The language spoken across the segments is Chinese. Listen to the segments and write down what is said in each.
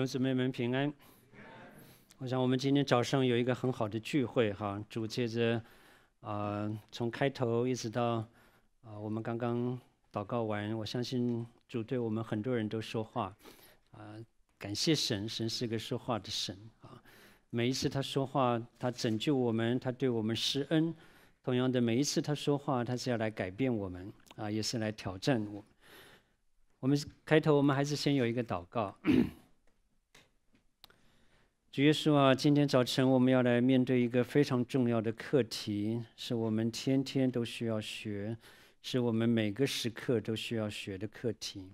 弟兄姊妹们平安。我想我们今天早上有一个很好的聚会哈，主接着啊从开头一直到啊我们刚刚祷告完，我相信主对我们很多人都说话啊，感谢神，神是个说话的神啊。每一次他说话，他拯救我们，他对我们施恩。同样的，每一次他说话，他是要来改变我们啊，也是来挑战我。我们开头我们还是先有一个祷告。主耶稣啊，今天早晨我们要来面对一个非常重要的课题，是我们天天都需要学，是我们每个时刻都需要学的课题。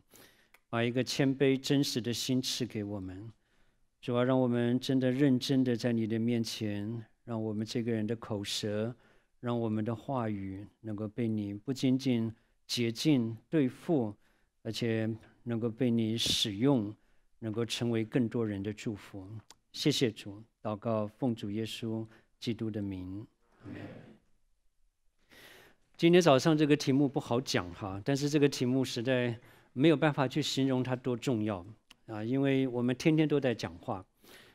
把一个谦卑真实的心赐给我们，主要让我们真的认真的在你的面前，让我们这个人的口舌，让我们的话语能够被你不仅仅洁净对付，而且能够被你使用，能够成为更多人的祝福。谢谢主，祷告奉主耶稣基督的名。今天早上这个题目不好讲哈，但是这个题目实在没有办法去形容它多重要啊！因为我们天天都在讲话，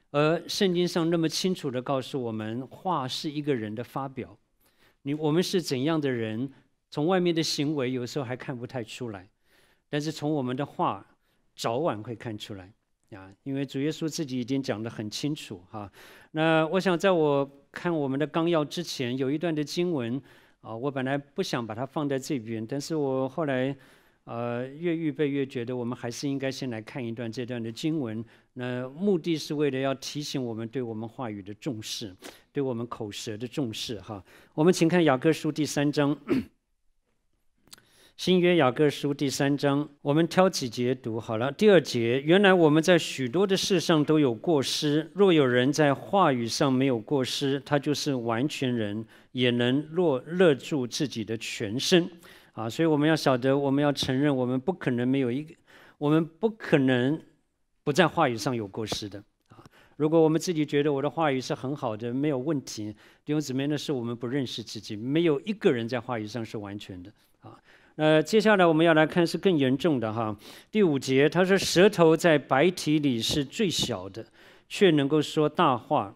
而圣经上那么清楚的告诉我们，话是一个人的发表。你我们是怎样的人，从外面的行为有时候还看不太出来，但是从我们的话，早晚会看出来。啊，因为主耶稣自己已经讲得很清楚哈。那我想，在我看我们的纲要之前，有一段的经文啊，我本来不想把它放在这边，但是我后来，呃，越预备越觉得我们还是应该先来看一段这段的经文。那目的是为了要提醒我们对我们话语的重视，对我们口舌的重视哈。我们请看雅各书第三章。新约雅各书第三章，我们挑几节读好了。第二节，原来我们在许多的事上都有过失。若有人在话语上没有过失，他就是完全人，也能若勒住自己的全身。啊，所以我们要晓得，我们要承认，我们不可能没有一个，我们不可能不在话语上有过失的。啊，如果我们自己觉得我的话语是很好的，没有问题，弟兄姊妹，那是我们不认识自己，没有一个人在话语上是完全的。啊。呃，接下来我们要来看是更严重的哈，第五节，他说舌头在白体里是最小的，却能够说大话。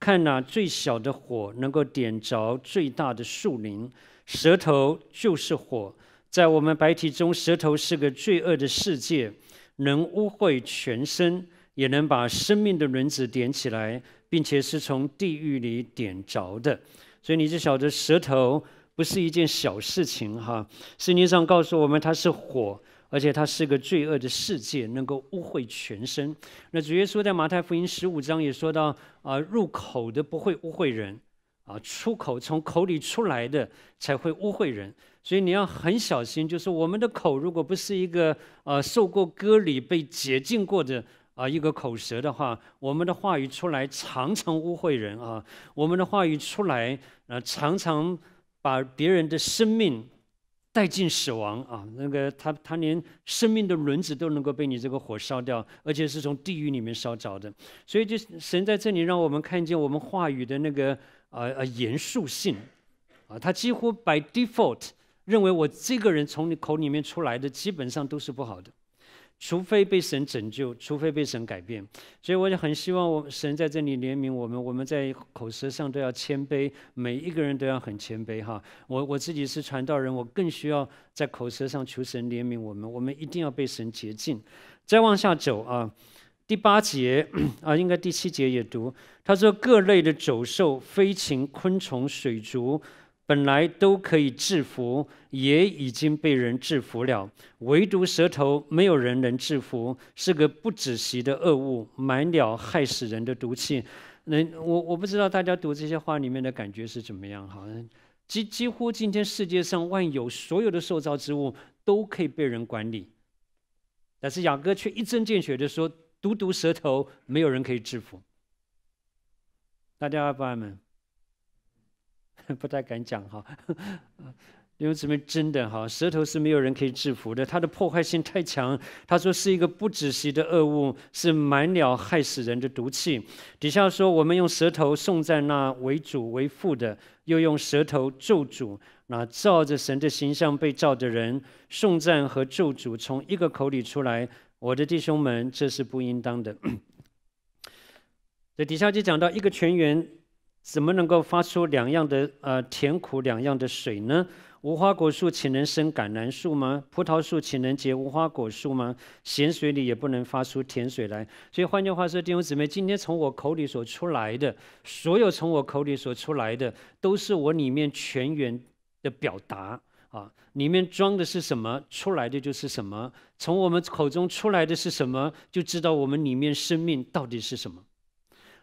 看那最小的火能够点着最大的树林，舌头就是火。在我们白体中，舌头是个罪恶的世界，能污秽全身，也能把生命的轮子点起来，并且是从地狱里点着的。所以你就晓得舌头。不是一件小事情哈，圣经上告诉我们，它是火，而且它是个罪恶的世界，能够污秽全身。那主耶稣在马太福音十五章也说到啊，入口的不会污秽人，啊，出口从口里出来的才会污秽人。所以你要很小心，就是我们的口，如果不是一个呃受过割礼、被洁净过的啊一个口舌的话，我们的话语出来常常污秽人啊，我们的话语出来啊常常。把别人的生命带进死亡啊！那个他他连生命的轮子都能够被你这个火烧掉，而且是从地狱里面烧着的。所以，就神在这里让我们看见我们话语的那个呃呃严肃性啊，他几乎 by default 认为我这个人从你口里面出来的基本上都是不好的。除非被神拯救，除非被神改变，所以我就很希望我神在这里怜悯我们。我们在口舌上都要谦卑，每一个人都要很谦卑哈。我我自己是传道人，我更需要在口舌上求神怜悯我们。我们一定要被神洁净。再往下走啊，第八节 啊，应该第七节也读。他说各类的走兽、飞禽、昆虫、水族。本来都可以制服，也已经被人制服了，唯独舌头没有人能制服，是个不仔细的恶物，满了害死人的毒气。那我我不知道大家读这些话里面的感觉是怎么样，好像几几乎今天世界上万有所有的受造之物都可以被人管理，但是雅各却一针见血的说，独独舌头没有人可以制服。大家伙伴们。不太敢讲哈，因为这边真的哈，舌头是没有人可以制服的，它的破坏性太强。他说是一个不仔细的恶物，是满鸟害死人的毒气。底下说我们用舌头送赞那为主为父的，又用舌头咒主。那照着神的形象被造的人。送赞和咒主从一个口里出来，我的弟兄们，这是不应当的。这底下就讲到一个全员。怎么能够发出两样的呃甜苦两样的水呢？无花果树岂能生橄榄树吗？葡萄树岂能结无花果树吗？咸水里也不能发出甜水来。所以换句话说，弟兄姊妹，今天从我口里所出来的，所有从我口里所出来的，都是我里面全员的表达啊！里面装的是什么，出来的就是什么。从我们口中出来的是什么，就知道我们里面生命到底是什么。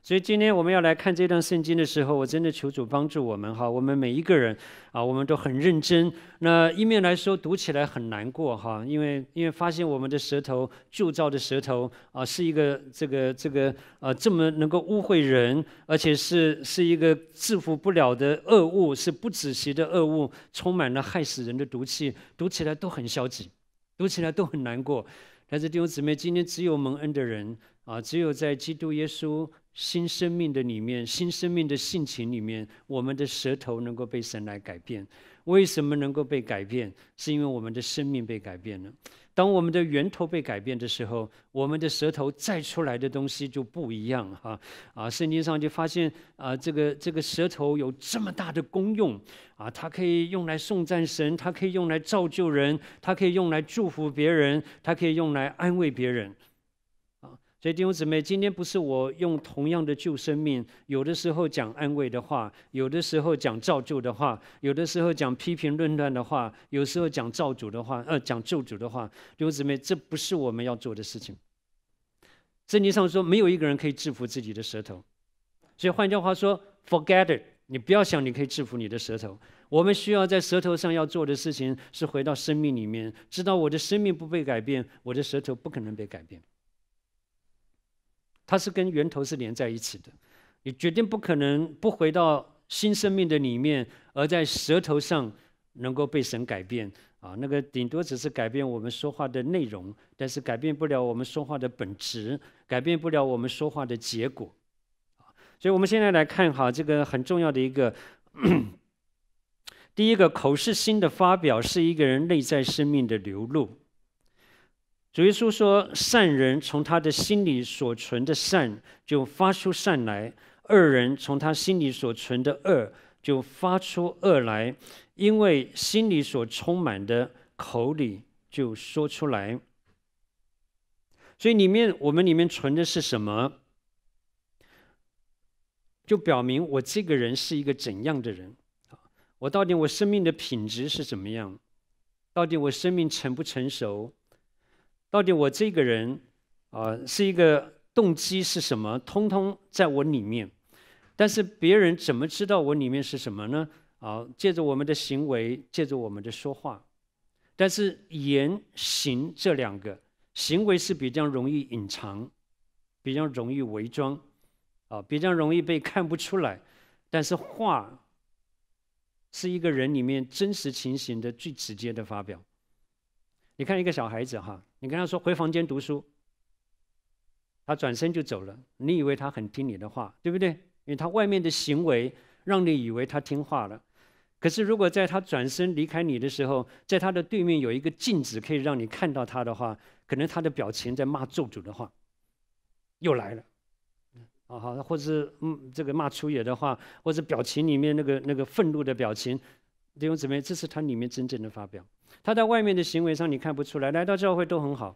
所以今天我们要来看这段圣经的时候，我真的求主帮助我们哈，我们每一个人啊，我们都很认真。那一面来说，读起来很难过哈，因为因为发现我们的舌头，铸造的舌头啊，是一个这个这个啊，这么能够污秽人，而且是是一个制服不了的恶物，是不仔细的恶物，充满了害死人的毒气，读起来都很消极，读起来都很难过。但是弟兄姊妹，今天只有蒙恩的人啊，只有在基督耶稣。新生命的里面，新生命的性情里面，我们的舌头能够被神来改变。为什么能够被改变？是因为我们的生命被改变了。当我们的源头被改变的时候，我们的舌头再出来的东西就不一样哈啊啊，圣经上就发现啊，这个这个舌头有这么大的功用啊，它可以用来颂赞神，它可以用来造就人，它可以用来祝福别人，它可以用来安慰别人。所以弟兄姊妹，今天不是我用同样的旧生命，有的时候讲安慰的话，有的时候讲造就的话，有的时候讲批评论断的话，有时候讲造主的话，呃，讲救主的话。弟兄姊妹，这不是我们要做的事情。圣经上说，没有一个人可以制服自己的舌头。所以换句话说，forget it，你不要想你可以制服你的舌头。我们需要在舌头上要做的事情是回到生命里面，知道我的生命不被改变，我的舌头不可能被改变。它是跟源头是连在一起的，你决定不可能不回到新生命的里面，而在舌头上能够被神改变啊！那个顶多只是改变我们说话的内容，但是改变不了我们说话的本质，改变不了我们说话的结果。所以，我们现在来看哈，这个很重要的一个，第一个口是心的发表，是一个人内在生命的流露。主耶稣说：“善人从他的心里所存的善，就发出善来；恶人从他心里所存的恶，就发出恶来。因为心里所充满的，口里就说出来。所以里面我们里面存的是什么，就表明我这个人是一个怎样的人。我到底我生命的品质是怎么样？到底我生命成不成熟？”到底我这个人，啊，是一个动机是什么？通通在我里面，但是别人怎么知道我里面是什么呢？啊，借着我们的行为，借着我们的说话，但是言行这两个行为是比较容易隐藏，比较容易伪装，啊，比较容易被看不出来，但是话，是一个人里面真实情形的最直接的发表。你看一个小孩子哈，你跟他说回房间读书，他转身就走了。你以为他很听你的话，对不对？因为他外面的行为让你以为他听话了。可是如果在他转身离开你的时候，在他的对面有一个镜子可以让你看到他的话，可能他的表情在骂咒诅的话又来了。啊，好，或者是嗯，这个骂粗野的话，或者表情里面那个那个愤怒的表情，这种怎么样？这是他里面真正的发表。他在外面的行为上你看不出来，来到教会都很好。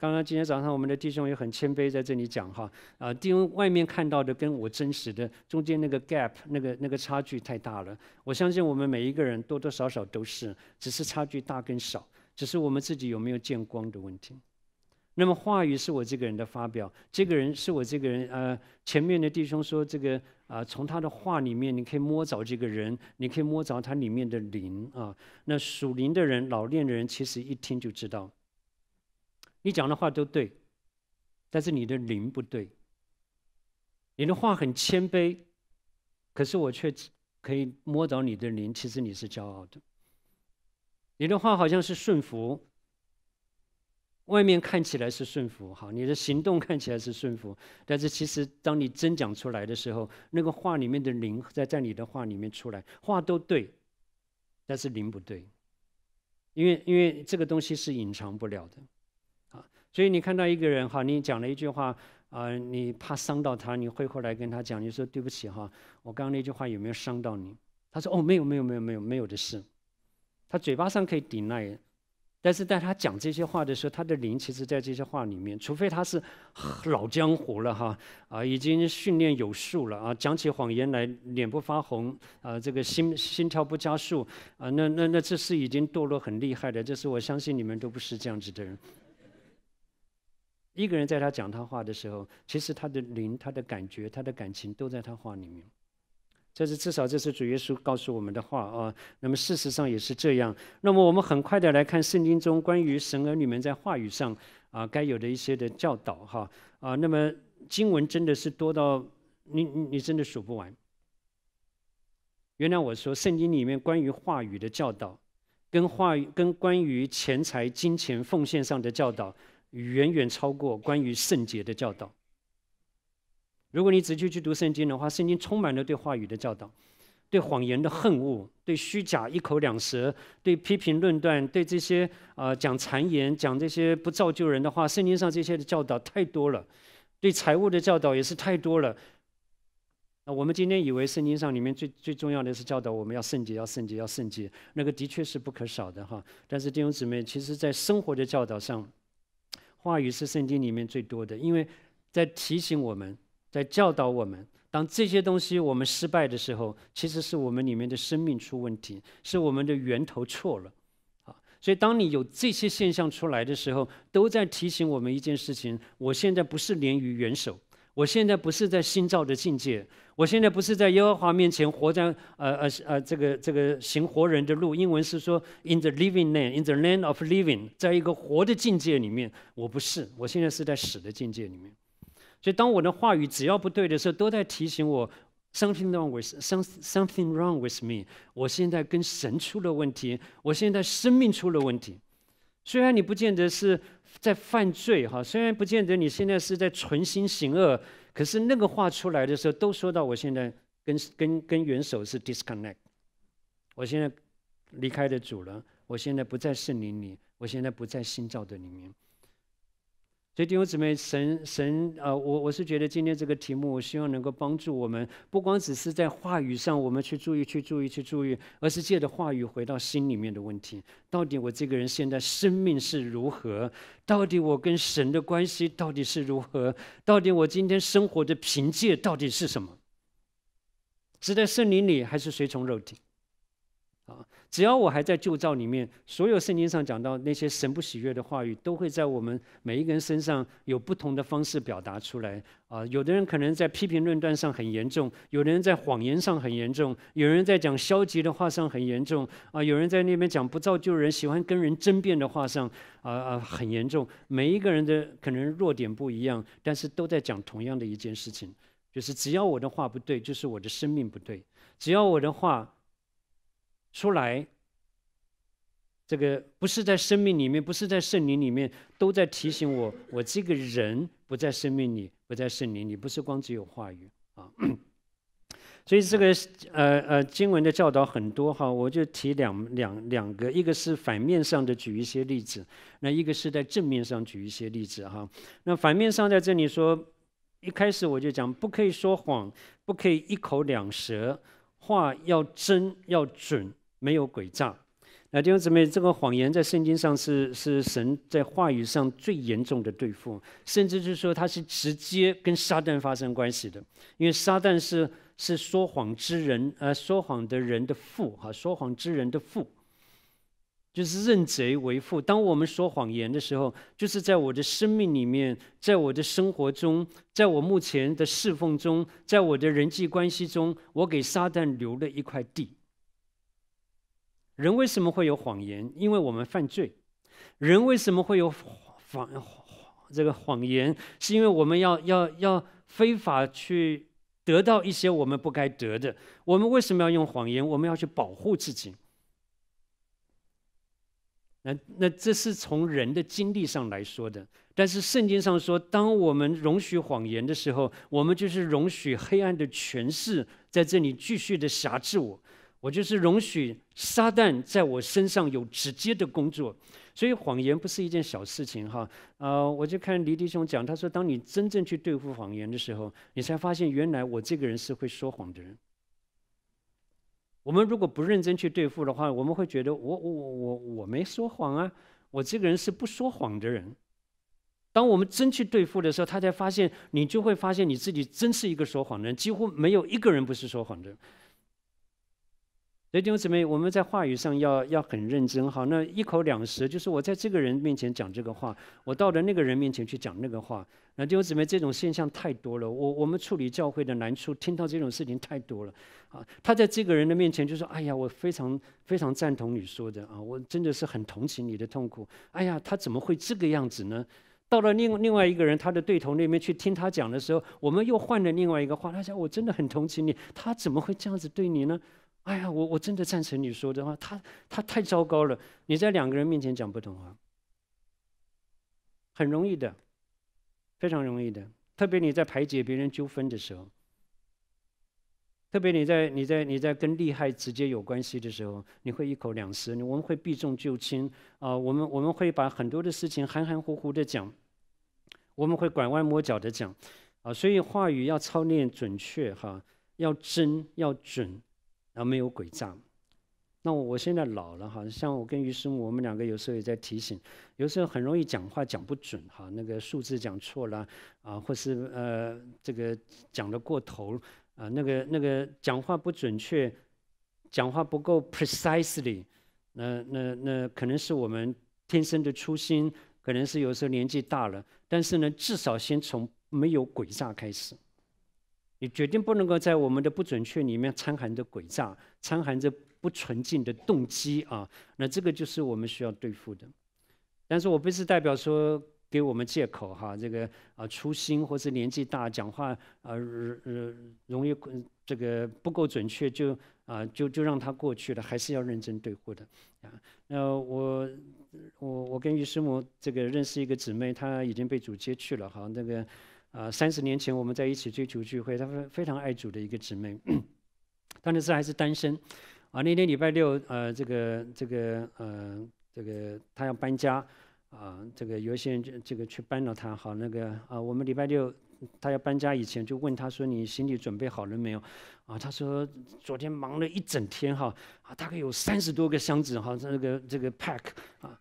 刚刚今天早上我们的弟兄也很谦卑在这里讲哈，啊，弟，外面看到的跟我真实的中间那个 gap，那个那个差距太大了。我相信我们每一个人多多少少都是，只是差距大跟少，只是我们自己有没有见光的问题。那么话语是我这个人的发表，这个人是我这个人。呃，前面的弟兄说，这个啊，从他的话里面，你可以摸着这个人，你可以摸着他里面的灵啊。那属灵的人、老练的人，其实一听就知道，你讲的话都对，但是你的灵不对。你的话很谦卑，可是我却可以摸着你的灵，其实你是骄傲的。你的话好像是顺服。外面看起来是顺服，好，你的行动看起来是顺服，但是其实当你真讲出来的时候，那个话里面的灵在在你的话里面出来，话都对，但是灵不对，因为因为这个东西是隐藏不了的，啊，所以你看到一个人哈，你讲了一句话，啊，你怕伤到他，你会后来跟他讲，你说对不起哈，我刚刚那句话有没有伤到你？他说哦，没有没有没有没有没有的事，他嘴巴上可以顶赖。但是在他讲这些话的时候，他的灵其实，在这些话里面，除非他是老江湖了哈啊，已经训练有素了啊，讲起谎言来脸不发红啊，这个心心跳不加速啊，那那那这是已经堕落很厉害的，这是我相信你们都不是这样子的人。一个人在他讲他话的时候，其实他的灵、他的感觉、他的感情都在他话里面。这是至少这是主耶稣告诉我们的话啊。那么事实上也是这样。那么我们很快的来看圣经中关于神儿女们在话语上啊该有的一些的教导哈啊。那么经文真的是多到你你真的数不完。原来我说圣经里面关于话语的教导，跟话语跟关于钱财金钱奉献上的教导，远远超过关于圣洁的教导。如果你仔细去读圣经的话，圣经充满了对话语的教导，对谎言的恨恶，对虚假一口两舌，对批评论断，对这些啊讲谗言、讲这些不造就人的话，圣经上这些的教导太多了。对财务的教导也是太多了。那我们今天以为圣经上里面最最重要的是教导我们要圣洁，要圣洁，要圣洁，那个的确是不可少的哈。但是弟兄姊妹，其实在生活的教导上，话语是圣经里面最多的，因为在提醒我们。在教导我们，当这些东西我们失败的时候，其实是我们里面的生命出问题，是我们的源头错了。啊，所以当你有这些现象出来的时候，都在提醒我们一件事情：我现在不是连于元首，我现在不是在新造的境界，我现在不是在耶和华面前活在呃呃呃这个这个行活人的路。英文是说 “in the living land, in the land of living”，在一个活的境界里面，我不是，我现在是在死的境界里面。所以，当我的话语只要不对的时候，都在提醒我：something wrong with something something wrong with me。我现在跟神出了问题，我现在生命出了问题。虽然你不见得是在犯罪哈，虽然不见得你现在是在存心行恶，可是那个话出来的时候，都说到我现在跟跟跟元首是 disconnect。我现在离开的主了，我现在不在圣灵里，我现在不在新造的里面。所以弟兄姊妹，神神呃，我我是觉得今天这个题目，我希望能够帮助我们，不光只是在话语上我们去注意、去注意、去注意，而是借着话语回到心里面的问题：到底我这个人现在生命是如何？到底我跟神的关系到底是如何？到底我今天生活的凭借到底是什么？是在圣灵里，还是随从肉体？啊！只要我还在旧照里面，所有圣经上讲到那些神不喜悦的话语，都会在我们每一个人身上有不同的方式表达出来。啊，有的人可能在批评论断上很严重，有的人在谎言上很严重，有人在讲消极的话上很严重。啊，有人在那边讲不造就人、喜欢跟人争辩的话上，啊啊，很严重。每一个人的可能弱点不一样，但是都在讲同样的一件事情，就是只要我的话不对，就是我的生命不对。只要我的话。出来，这个不是在生命里面，不是在圣灵里面，都在提醒我，我这个人不在生命里，不在圣灵里，不是光只有话语啊。所以这个呃呃，经文的教导很多哈，我就提两两两个，一个是反面上的，举一些例子；那一个是在正面上举一些例子哈。那反面上在这里说，一开始我就讲，不可以说谎，不可以一口两舌。话要真要准，没有诡诈。那弟兄姊妹，这个谎言在圣经上是是神在话语上最严重的对付，甚至就说他是直接跟撒旦发生关系的，因为撒旦是是说谎之人，呃，说谎的人的父哈，说谎之人的父。就是认贼为父。当我们说谎言的时候，就是在我的生命里面，在我的生活中，在我目前的侍奉中，在我的人际关系中，我给撒旦留了一块地。人为什么会有谎言？因为我们犯罪。人为什么会有谎谎这个谎言？是因为我们要要要非法去得到一些我们不该得的。我们为什么要用谎言？我们要去保护自己。那那这是从人的经历上来说的，但是圣经上说，当我们容许谎言的时候，我们就是容许黑暗的权势在这里继续的辖制我，我就是容许撒旦在我身上有直接的工作。所以谎言不是一件小事情哈。啊，我就看黎弟兄讲，他说，当你真正去对付谎言的时候，你才发现原来我这个人是会说谎的人。我们如果不认真去对付的话，我们会觉得我我我我我没说谎啊，我这个人是不说谎的人。当我们真去对付的时候，他才发现，你就会发现你自己真是一个说谎的人。几乎没有一个人不是说谎的。人。弟兄姊妹，我们在话语上要要很认真。好，那一口两舌，就是我在这个人面前讲这个话，我到了那个人面前去讲那个话。那弟兄姊妹，这种现象太多了。我我们处理教会的难处，听到这种事情太多了。啊，他在这个人的面前就说：“哎呀，我非常非常赞同你说的啊，我真的是很同情你的痛苦。”哎呀，他怎么会这个样子呢？到了另另外一个人他的对头那边去听他讲的时候，我们又换了另外一个话。他讲：“我真的很同情你，他怎么会这样子对你呢？”哎呀，我我真的赞成你说的话。他他太糟糕了。你在两个人面前讲不同话，很容易的，非常容易的。特别你在排解别人纠纷的时候，特别你在你在你在跟利害直接有关系的时候，你会一口两舌。我们会避重就轻啊，我们我们会把很多的事情含含糊糊的讲，我们会拐弯抹角的讲啊。所以话语要操练准确哈，要真要准。而没有诡诈。那我我现在老了，哈，像我跟于师母，我们两个有时候也在提醒，有时候很容易讲话讲不准，哈，那个数字讲错了啊，或是呃，这个讲的过头啊，那个那个讲话不准确，讲话不够 precisely，那那那可能是我们天生的初心，可能是有时候年纪大了，但是呢，至少先从没有诡诈开始。你决定不能够在我们的不准确里面掺含着诡诈，掺含着不纯净的动机啊！那这个就是我们需要对付的。但是我不是代表说给我们借口哈，这个啊粗心或是年纪大讲话啊，容易这个不够准确就啊就就让它过去了，还是要认真对付的啊。那我我我跟于师母这个认识一个姊妹，她已经被主接去了哈，那个。啊，三十年前我们在一起追求聚会，她非非常爱主的一个姊妹。那 时还是单身。啊，那天礼拜六，呃，这个这个呃，这个她要搬家，啊，这个有些人就这个去搬了她。好，那个啊，我们礼拜六她要搬家以前，就问她说：“你行李准备好了没有？”啊，她说：“昨天忙了一整天哈，啊，大概有三十多个箱子哈，这个这个 pack 啊。”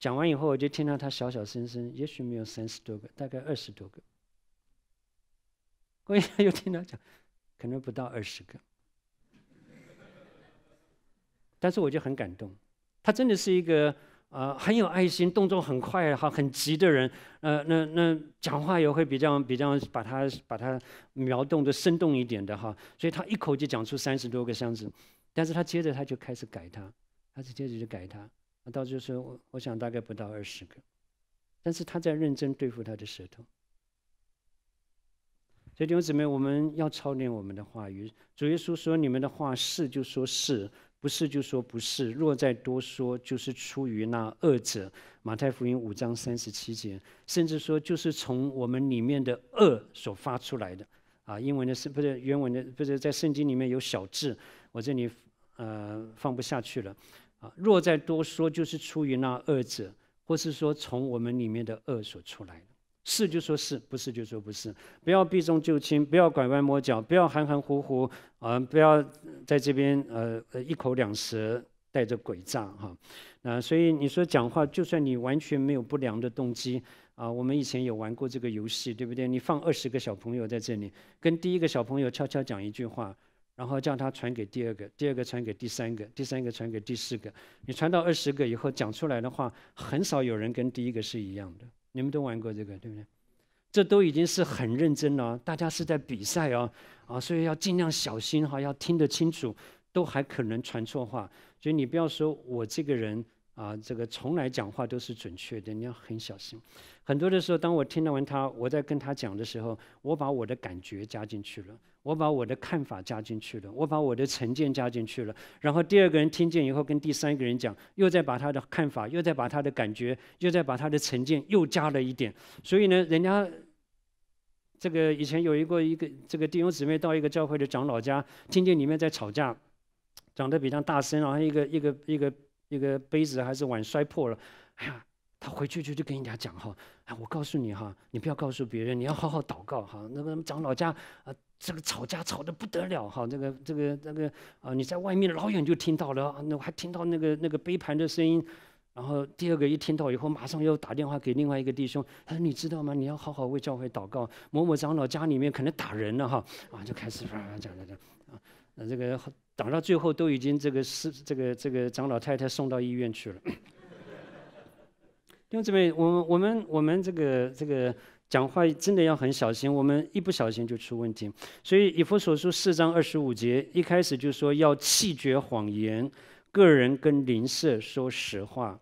讲完以后，我就听到她小小声声，也许没有三十多个，大概二十多个。我也有听他讲，可能不到二十个，但是我就很感动。他真的是一个呃很有爱心、动作很快哈、很急的人。呃，那那讲话也会比较比较把他把他描动的生动一点的哈。所以他一口就讲出三十多个箱子，但是他接着他就开始改他，他接着就改他。到就是我我想大概不到二十个，但是他在认真对付他的舌头。弟兄姊妹，我们要操练我们的话语。主耶稣说：“你们的话是就说是，不是就说不是。若再多说，就是出于那恶者。”马太福音五章三十七节，甚至说就是从我们里面的恶所发出来的。啊，英文的是不是原文的？不是在圣经里面有小字，我这里呃放不下去了。啊，若再多说，就是出于那恶者，或是说从我们里面的恶所出来。是就说是不是就说不是，不要避重就轻，不要拐弯抹角，不要含含糊糊，嗯，不要在这边呃呃一口两舌，带着诡诈哈，那所以你说讲话，就算你完全没有不良的动机啊，我们以前有玩过这个游戏，对不对？你放二十个小朋友在这里，跟第一个小朋友悄悄讲一句话，然后叫他传给第二个，第二个传给第三个，第三个传给第四个，你传到二十个以后讲出来的话，很少有人跟第一个是一样的。你们都玩过这个，对不对？这都已经是很认真了，大家是在比赛啊啊，所以要尽量小心哈，要听得清楚，都还可能传错话，所以你不要说我这个人。啊，这个从来讲话都是准确的，你要很小心。很多的时候，当我听到完他，我在跟他讲的时候，我把我的感觉加进去了，我把我的看法加进去了，我把我的成见加进去了。然后第二个人听见以后，跟第三个人讲，又再把他的看法，又再把他的感觉，又再把他的成见又加了一点。所以呢，人家这个以前有一个一个这个弟兄姊妹到一个教会的长老家，听见里面在吵架，讲的比较大声，然后一个一个一个。一个杯子还是碗摔破了，哎呀，他回去就就跟人家讲哈，哎，我告诉你哈，你不要告诉别人，你要好好祷告哈。那个长老家啊，这个吵架吵得不得了哈，这个这个那个啊，你在外面老远就听到了，那我还听到那个那个杯盘的声音，然后第二个一听到以后，马上又打电话给另外一个弟兄，他说你知道吗？你要好好为教会祷告，某某长老家里面可能打人了哈，啊，就开始叭讲讲讲啊，那这个。长到最后都已经这个是这个这个长老太太送到医院去了。因为这边我我们我们这个这个讲话真的要很小心，我们一不小心就出问题。所以以弗所书四章二十五节一开始就说要弃绝谎言，个人跟邻舍说实话。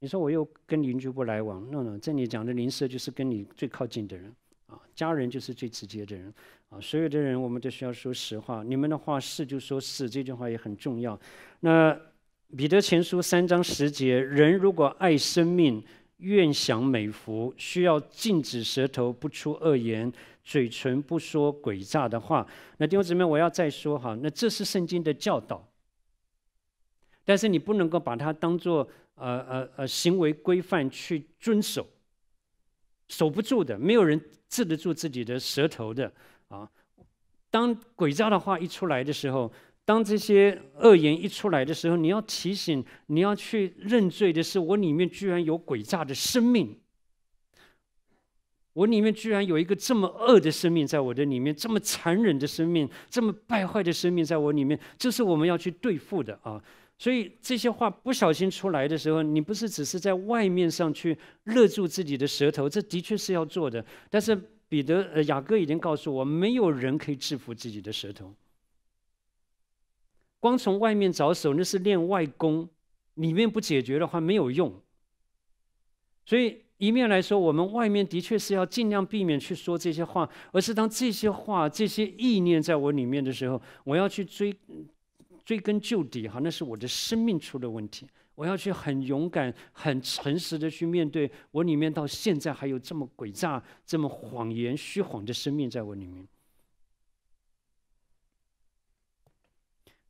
你说我又跟邻居不来往，弄弄这里讲的邻舍就是跟你最靠近的人。啊，家人就是最直接的人，啊，所有的人我们都需要说实话。你们的话是就说是这句话也很重要。那彼得前书三章十节，人如果爱生命，愿享美福，需要禁止舌头不出恶言，嘴唇不说诡诈的话。那弟兄姊妹，我要再说哈，那这是圣经的教导，但是你不能够把它当做呃呃呃行为规范去遵守。守不住的，没有人治得住自己的舌头的啊！当鬼诈的话一出来的时候，当这些恶言一出来的时候，你要提醒，你要去认罪的是，我里面居然有鬼诈的生命，我里面居然有一个这么恶的生命在我的里面，这么残忍的生命，这么败坏的生命在我里面，这是我们要去对付的啊！所以这些话不小心出来的时候，你不是只是在外面上去勒住自己的舌头，这的确是要做的。但是彼得、雅各已经告诉我，没有人可以制服自己的舌头。光从外面着手那是练外功，里面不解决的话没有用。所以一面来说，我们外面的确是要尽量避免去说这些话，而是当这些话、这些意念在我里面的时候，我要去追。追根究底，哈，那是我的生命出了问题。我要去很勇敢、很诚实的去面对我里面到现在还有这么诡诈、这么谎言、虚谎的生命在我里面。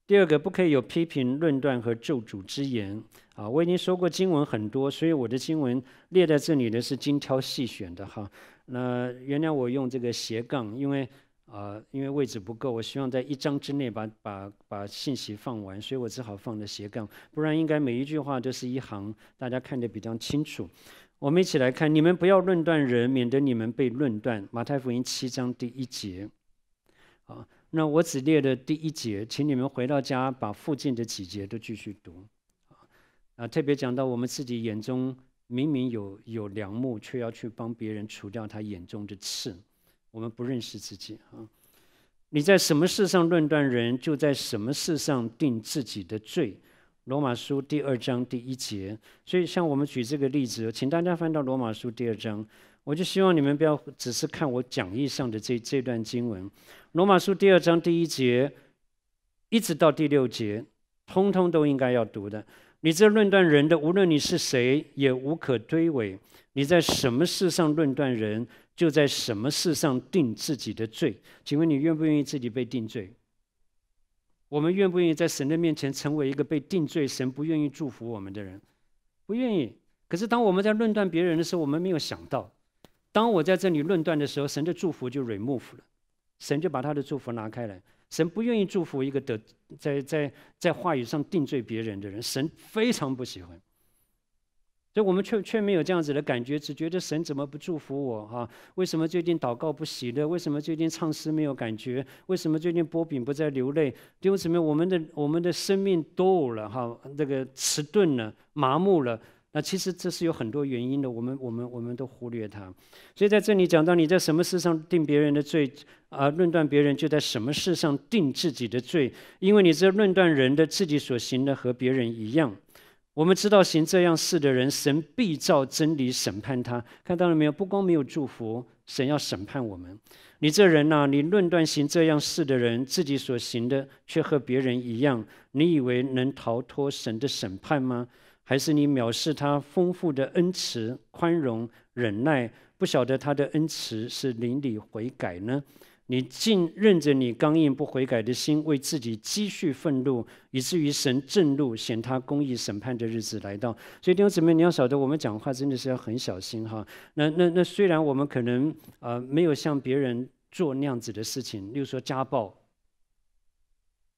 第二个，不可以有批评、论断和咒诅之言。啊，我已经说过经文很多，所以我的经文列在这里的是精挑细选的哈。那原谅我用这个斜杠，因为。啊，因为位置不够，我希望在一章之内把把把信息放完，所以我只好放了斜杠，不然应该每一句话都是一行，大家看得比较清楚。我们一起来看，你们不要论断人，免得你们被论断。马太福音七章第一节，啊，那我只列了第一节，请你们回到家把附近的几节都继续读。啊，特别讲到我们自己眼中明明有有良木，却要去帮别人除掉他眼中的刺。我们不认识自己啊！你在什么事上论断人，就在什么事上定自己的罪。罗马书第二章第一节，所以像我们举这个例子，请大家翻到罗马书第二章。我就希望你们不要只是看我讲义上的这这段经文。罗马书第二章第一节，一直到第六节，通通都应该要读的。你这论断人的，无论你是谁，也无可推诿。你在什么事上论断人？就在什么事上定自己的罪？请问你愿不愿意自己被定罪？我们愿不愿意在神的面前成为一个被定罪、神不愿意祝福我们的人？不愿意。可是当我们在论断别人的时候，我们没有想到，当我在这里论断的时候，神的祝福就 remove 了，神就把他的祝福拿开了。神不愿意祝福一个在在在话语上定罪别人的人，神非常不喜欢。所以我们却却没有这样子的感觉，只觉得神怎么不祝福我哈？为什么最近祷告不喜乐？为什么最近唱诗没有感觉？为什么最近波饼不再流泪？第为什么？我们的我们的生命 d 了哈，那个迟钝了，麻木了。那其实这是有很多原因的，我们我们我们都忽略它。所以在这里讲到，你在什么事上定别人的罪，啊，论断别人，就在什么事上定自己的罪，因为你这论断人的，自己所行的和别人一样。我们知道行这样事的人，神必照真理审判他。看到了没有？不光没有祝福，神要审判我们。你这人呐，你论断行这样事的人，自己所行的却和别人一样，你以为能逃脱神的审判吗？还是你藐视他丰富的恩慈、宽容、忍耐，不晓得他的恩慈是临里悔改呢？你尽任着你刚硬不悔改的心，为自己积蓄愤怒，以至于神震怒，显他公义审判的日子来到。所以弟兄姊妹，你要晓得，我们讲话真的是要很小心哈。那那那，虽然我们可能呃没有像别人做那样子的事情，例如说家暴，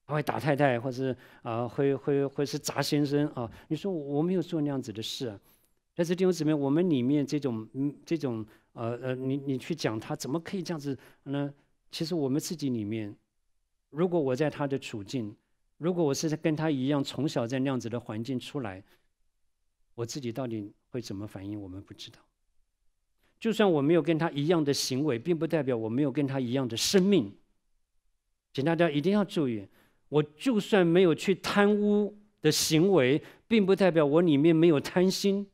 会打太太，或者啊会会会是砸先生啊。你说我没有做那样子的事，啊，但是弟兄姊妹，我们里面这种嗯这种呃呃，你你去讲他怎么可以这样子呢？其实我们自己里面，如果我在他的处境，如果我是跟他一样从小在那样子的环境出来，我自己到底会怎么反应，我们不知道。就算我没有跟他一样的行为，并不代表我没有跟他一样的生命。请大家一定要注意，我就算没有去贪污的行为，并不代表我里面没有贪心。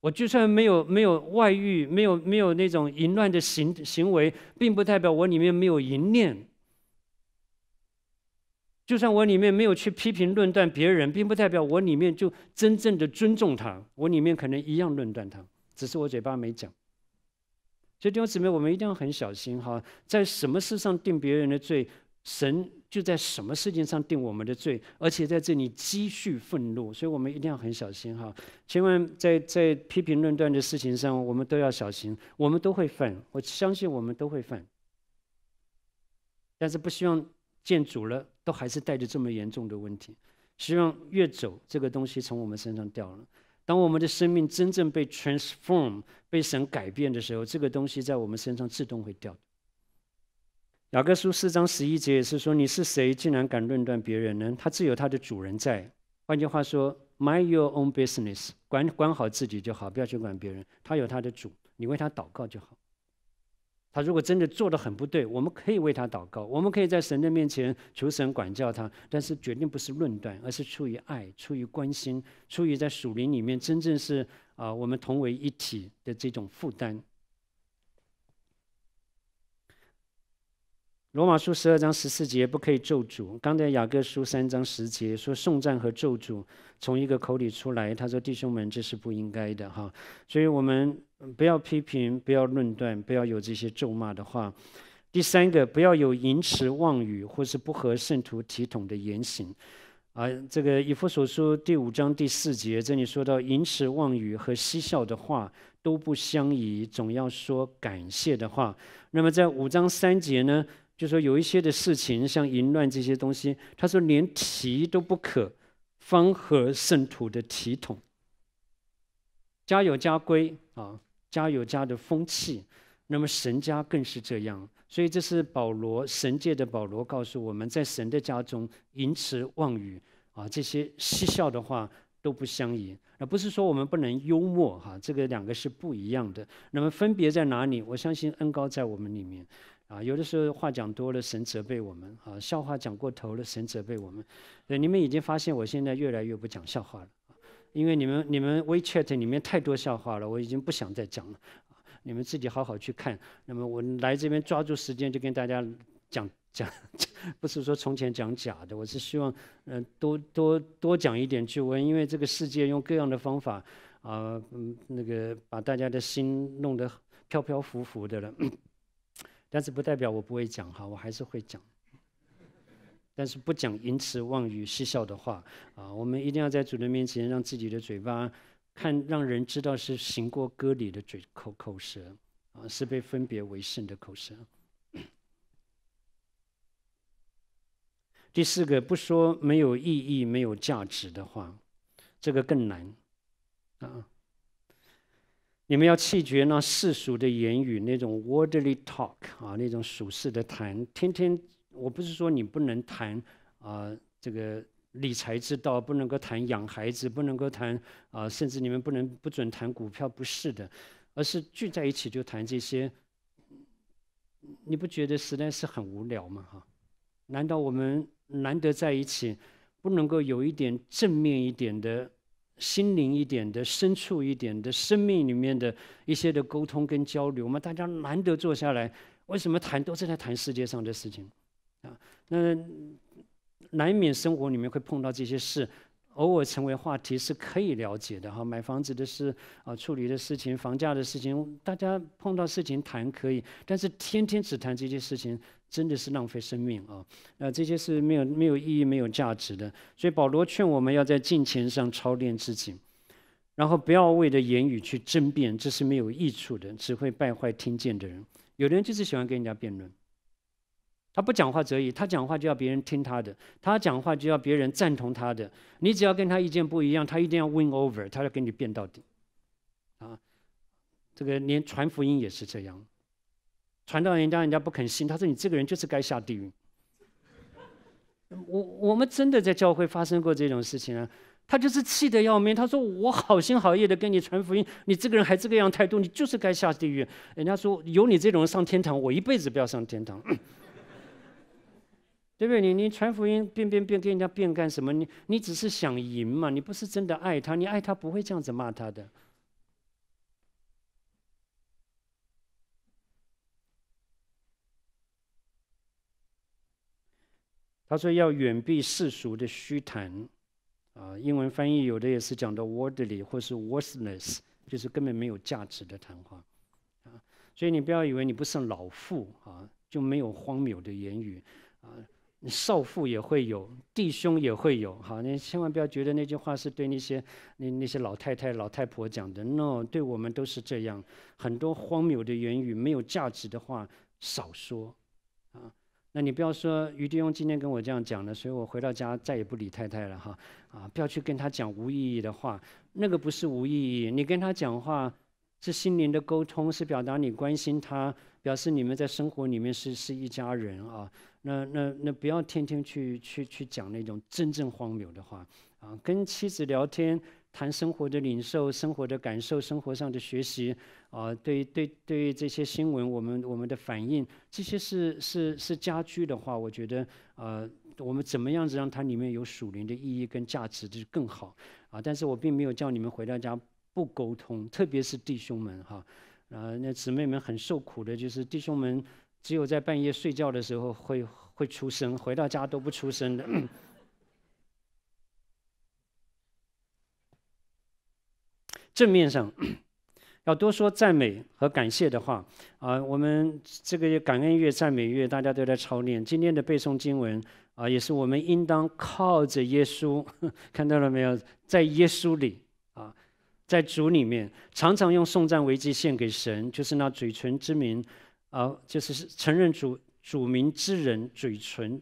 我就算没有没有外遇，没有没有那种淫乱的行行为，并不代表我里面没有淫念。就算我里面没有去批评论断别人，并不代表我里面就真正的尊重他。我里面可能一样论断他，只是我嘴巴没讲。所以弟兄姊妹，我们一定要很小心哈，在什么事上定别人的罪，神。就在什么事情上定我们的罪，而且在这里积蓄愤怒，所以我们一定要很小心哈！千万在在批评论断的事情上，我们都要小心，我们都会犯，我相信我们都会犯。但是不希望见主了，都还是带着这么严重的问题。希望越走，这个东西从我们身上掉了。当我们的生命真正被 transform，被神改变的时候，这个东西在我们身上自动会掉的。雅各书四章十一节也是说：“你是谁，竟然敢论断别人呢？他自有他的主人在。换句话说，Mind your own business，管管好自己就好，不要去管别人。他有他的主，你为他祷告就好。他如果真的做的很不对，我们可以为他祷告，我们可以在神的面前求神管教他。但是，绝对不是论断，而是出于爱，出于关心，出于在属灵里面真正是啊，我们同为一体的这种负担。”罗马书十二章十四节不可以咒诅。刚才雅各书三章十节说颂赞和咒诅从一个口里出来，他说弟兄们这是不应该的哈。所以我们不要批评，不要论断，不要有这些咒骂的话。第三个，不要有淫词妄语或是不合圣徒体统的言行。啊，这个以弗所书第五章第四节这里说到淫词妄语和嬉笑的话都不相宜，总要说感谢的话。那么在五章三节呢？就说有一些的事情，像淫乱这些东西，他说连提都不可，方合圣土的体统。家有家规啊，家有家的风气，那么神家更是这样。所以这是保罗神界的保罗告诉我们在神的家中，淫词妄语啊，这些嬉笑的话都不相宜。而不是说我们不能幽默哈，这个两个是不一样的。那么分别在哪里？我相信恩高在我们里面。啊，有的时候话讲多了，神责备我们啊；笑话讲过头了，神责备我们。呃，你们已经发现我现在越来越不讲笑话了，因为你们、你们 WeChat 里面太多笑话了，我已经不想再讲了。你们自己好好去看。那么我来这边抓住时间就跟大家讲讲，不是说从前讲假的，我是希望呃多多多讲一点旧闻，因为这个世界用各样的方法啊，嗯，那个把大家的心弄得飘飘浮浮的了。但是不代表我不会讲哈，我还是会讲。但是不讲淫词妄语、嬉笑的话啊，我们一定要在主人面前让自己的嘴巴看，让人知道是行过割礼的嘴口口舌啊，是被分别为圣的口舌。第四个，不说没有意义、没有价值的话，这个更难啊。你们要弃绝那世俗的言语，那种 wordly talk 啊，那种俗世的谈。天天，我不是说你不能谈啊，这个理财之道不能够谈养孩子，不能够谈啊，甚至你们不能不准谈股票，不是的，而是聚在一起就谈这些，你不觉得实在是很无聊吗？哈，难道我们难得在一起，不能够有一点正面一点的？心灵一点的、深处一点的生命里面的一些的沟通跟交流，我们大家难得坐下来，为什么谈都是在谈世界上的事情，啊，那难免生活里面会碰到这些事，偶尔成为话题是可以了解的哈，买房子的事啊，处理的事情、房价的事情，大家碰到事情谈可以，但是天天只谈这些事情。真的是浪费生命啊！那这些是没有没有意义、没有价值的。所以保罗劝我们要在金钱上操练自己，然后不要为了言语去争辩，这是没有益处的，只会败坏听见的人。有的人就是喜欢跟人家辩论，他不讲话则已，他讲话就要别人听他的，他讲话就要别人赞同他的。你只要跟他意见不一样，他一定要 win over，他要跟你辩到底啊！这个连传福音也是这样。传到人，家，人家不肯信。他说：“你这个人就是该下地狱。”我我们真的在教会发生过这种事情啊！他就是气得要命。他说：“我好心好意的跟你传福音，你这个人还这个样态度，你就是该下地狱。”人家说：“有你这种人上天堂，我一辈子不要上天堂。”对不对？你你传福音，变变变，跟人家变干什么？你你只是想赢嘛，你不是真的爱他。你爱他不会这样子骂他的。他说要远避世俗的虚谈，啊，英文翻译有的也是讲到 wordly 或是 worthless，就是根本没有价值的谈话，啊，所以你不要以为你不是老妇啊就没有荒谬的言语，啊，你少妇也会有，弟兄也会有，好，你千万不要觉得那句话是对那些那那些老太太、老太婆讲的，no，对我们都是这样，很多荒谬的言语、没有价值的话少说，啊。那你不要说余天翁今天跟我这样讲了，所以我回到家再也不理太太了哈啊！不要去跟他讲无意义的话，那个不是无意义，你跟他讲话是心灵的沟通，是表达你关心他，表示你们在生活里面是是一家人啊。那那那不要天天去去去讲那种真正荒谬的话啊！跟妻子聊天。谈生活的领受，生活的感受，生活上的学习，啊，对对对，这些新闻我们我们的反应，这些是是是家居的话，我觉得，呃，我们怎么样子让它里面有属灵的意义跟价值就更好，啊，但是我并没有叫你们回到家不沟通，特别是弟兄们哈，啊，那姊妹们很受苦的，就是弟兄们只有在半夜睡觉的时候会会出声，回到家都不出声的。正面上，要多说赞美和感谢的话啊！我们这个感恩月、赞美月，大家都在操练。今天的背诵经文啊，也是我们应当靠着耶稣，看到了没有？在耶稣里啊，在主里面，常常用送赞为祭献给神，就是那嘴唇之名啊，就是承认主主名之人嘴唇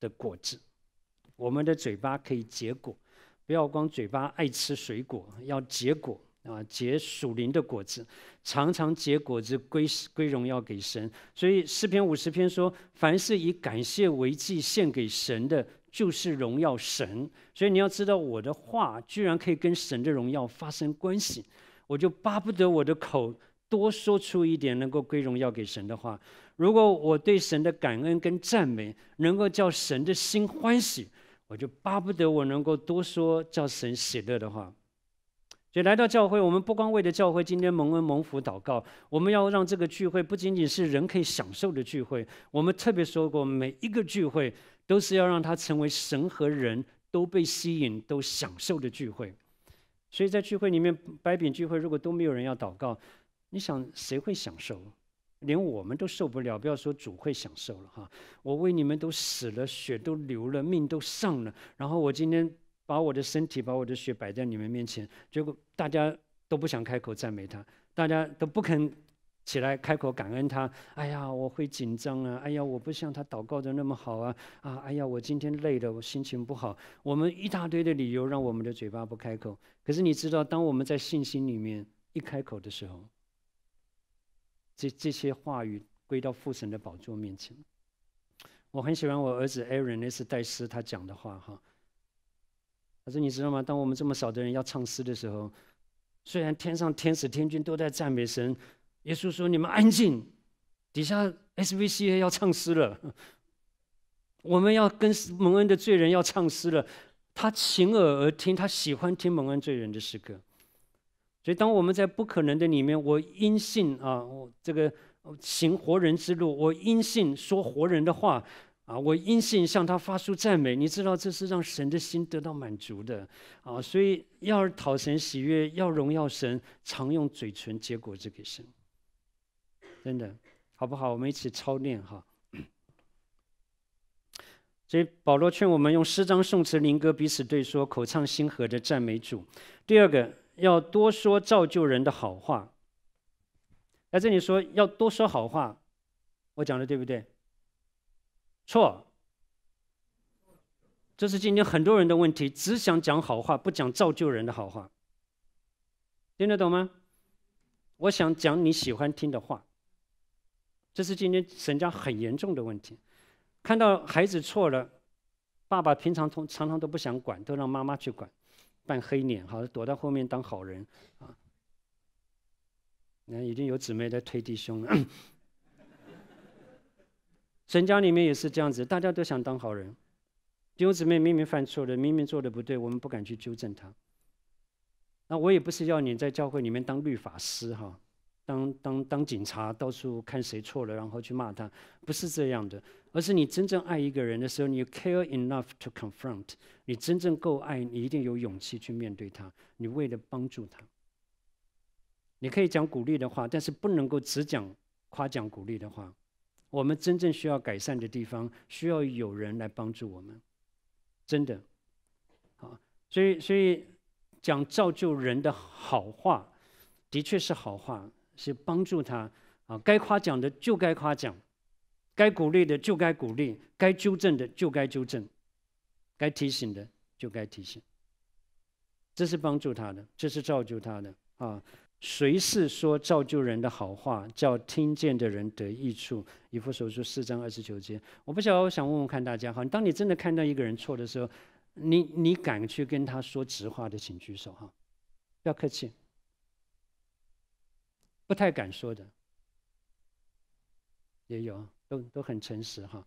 的果子。我们的嘴巴可以结果，不要光嘴巴爱吃水果，要结果。啊，结属灵的果子，常常结果子归归荣耀给神。所以诗篇五十篇说，凡是以感谢为祭献给神的，就是荣耀神。所以你要知道，我的话居然可以跟神的荣耀发生关系，我就巴不得我的口多说出一点能够归荣耀给神的话。如果我对神的感恩跟赞美能够叫神的心欢喜，我就巴不得我能够多说叫神喜乐的话。所以来到教会，我们不光为了教会今天蒙恩蒙福祷告，我们要让这个聚会不仅仅是人可以享受的聚会。我们特别说过，每一个聚会都是要让它成为神和人都被吸引、都享受的聚会。所以在聚会里面，白饼聚会如果都没有人要祷告，你想谁会享受？连我们都受不了，不要说主会享受了哈。我为你们都死了，血都流了，命都丧了，然后我今天。把我的身体，把我的血摆在你们面前，结果大家都不想开口赞美他，大家都不肯起来开口感恩他。哎呀，我会紧张啊！哎呀，我不像他祷告的那么好啊！啊，哎呀，我今天累的，我心情不好。我们一大堆的理由让我们的嘴巴不开口。可是你知道，当我们在信心里面一开口的时候，这这些话语归到父神的宝座面前。我很喜欢我儿子 Aaron 那次代师他讲的话哈。他说：“你知道吗？当我们这么少的人要唱诗的时候，虽然天上天使天君都在赞美神，耶稣说：‘你们安静！’底下 s v c a 要唱诗了，我们要跟蒙恩的罪人要唱诗了。他亲耳而听，他喜欢听蒙恩罪人的诗歌。所以，当我们在不可能的里面，我因信啊，我这个行活人之路，我因信说活人的话。”啊！我因信向他发出赞美，你知道这是让神的心得到满足的啊！所以要讨神喜悦，要荣耀神，常用嘴唇结果子给神，真的好不好？我们一起操练哈。所以保罗劝我们用诗章、颂词、灵歌彼此对说，口唱心和的赞美主。第二个要多说造就人的好话。在这里说要多说好话，我讲的对不对？错，这是今天很多人的问题，只想讲好话，不讲造就人的好话。听得懂吗？我想讲你喜欢听的话。这是今天神家很严重的问题。看到孩子错了，爸爸平常通常常都不想管，都让妈妈去管，扮黑脸好躲到后面当好人啊。那已经有姊妹在推弟兄了。神家里面也是这样子，大家都想当好人。弟兄姊妹明明犯错了，明明做的不对，我们不敢去纠正他。那我也不是要你在教会里面当律法师哈，当当当警察，到处看谁错了，然后去骂他，不是这样的。而是你真正爱一个人的时候，你 care enough to confront，你真正够爱你，一定有勇气去面对他。你为了帮助他，你可以讲鼓励的话，但是不能够只讲夸奖鼓励的话。我们真正需要改善的地方，需要有人来帮助我们，真的，啊，所以所以讲造就人的好话，的确是好话，是帮助他啊，该夸奖的就该夸奖，该鼓励的就该鼓励，该纠正的就该纠正，该提醒的就该提醒，这是帮助他的，这是造就他的啊。谁是说造就人的好话，叫听见的人得益处？以弗所书四章二十九节。我不晓得，我想问问看大家，哈，当你真的看到一个人错的时候，你你敢去跟他说直话的，请举手哈，不要客气。不太敢说的也有，都都很诚实哈。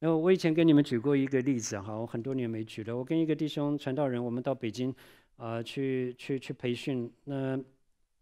然后我以前跟你们举过一个例子哈，我很多年没举了。我跟一个弟兄传道人，我们到北京。啊，去去去培训。那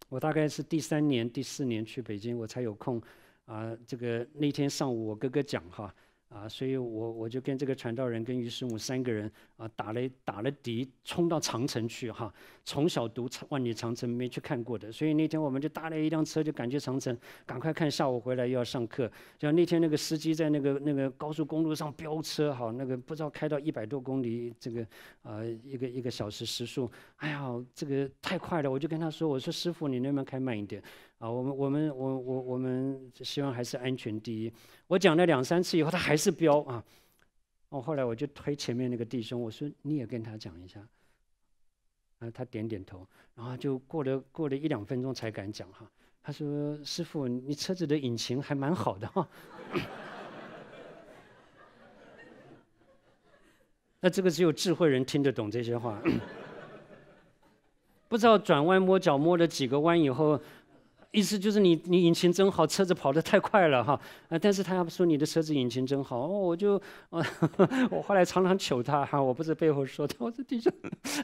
我大概是第三年、第四年去北京，我才有空。啊，这个那天上午我哥哥讲哈。啊，所以我我就跟这个传道人跟于师傅三个人啊打了打了敌，冲到长城去哈。从小读万里长城没去看过的，所以那天我们就搭了一辆车就赶去长城，赶快看下午回来又要上课。像那天那个司机在那个那个高速公路上飙车哈，那个不知道开到一百多公里这个啊一个一个小时时速，哎呀这个太快了，我就跟他说我说师傅你能不能开慢一点。啊，我们我们我我我们希望还是安全第一。我讲了两三次以后，他还是飙啊。我后来我就推前面那个弟兄，我说你也跟他讲一下。啊，他点点头，然后就过了过了一两分钟才敢讲哈。他说：“师傅，你车子的引擎还蛮好的哈。”那这个只有智慧人听得懂这些话。不知道转弯摸脚摸了几个弯以后。意思就是你你引擎真好，车子跑得太快了哈。啊，但是他要说你的车子引擎真好，我就我 我后来常常糗他哈。我不是背后说他，我在底下。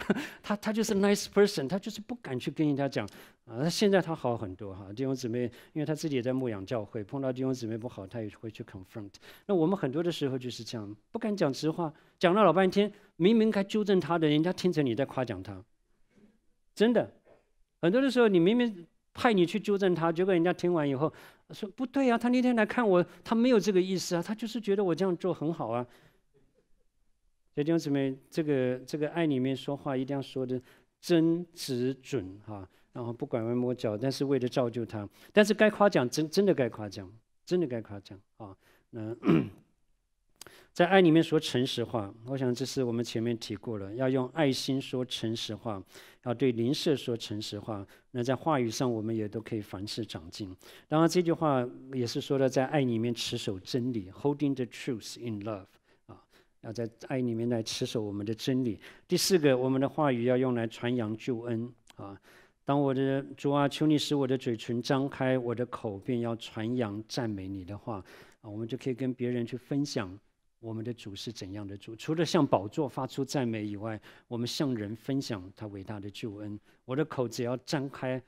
他他就是 nice person，他就是不敢去跟人家讲啊。那现在他好很多哈。弟兄姊妹，因为他自己也在牧养教会，碰到弟兄姊妹不好，他也会去 confront。那我们很多的时候就是这样，不敢讲实话，讲了老半天，明明该纠正他的人家听着你在夸奖他，真的，很多的时候你明明。派你去纠正他，结果人家听完以后说不对啊，他那天来看我，他没有这个意思啊，他就是觉得我这样做很好啊。所以弟子们，这个这个爱里面说话一定要说的真、直、准哈，然后不拐弯抹角。但是为了造就他，但是该夸奖真真的该夸奖，真的该夸奖啊。那。在爱里面说诚实话，我想这是我们前面提过了，要用爱心说诚实话，要对邻舍说诚实话。那在话语上，我们也都可以凡事长进。当然，这句话也是说的，在爱里面持守真理，holding the truth in love。啊，要在爱里面来持守我们的真理。第四个，我们的话语要用来传扬救恩。啊，当我的主啊，求你使我的嘴唇张开，我的口便要传扬赞美你的话。啊，我们就可以跟别人去分享。我们的主是怎样的主？除了向宝座发出赞美以外，我们向人分享他伟大的救恩。我的口只要张开，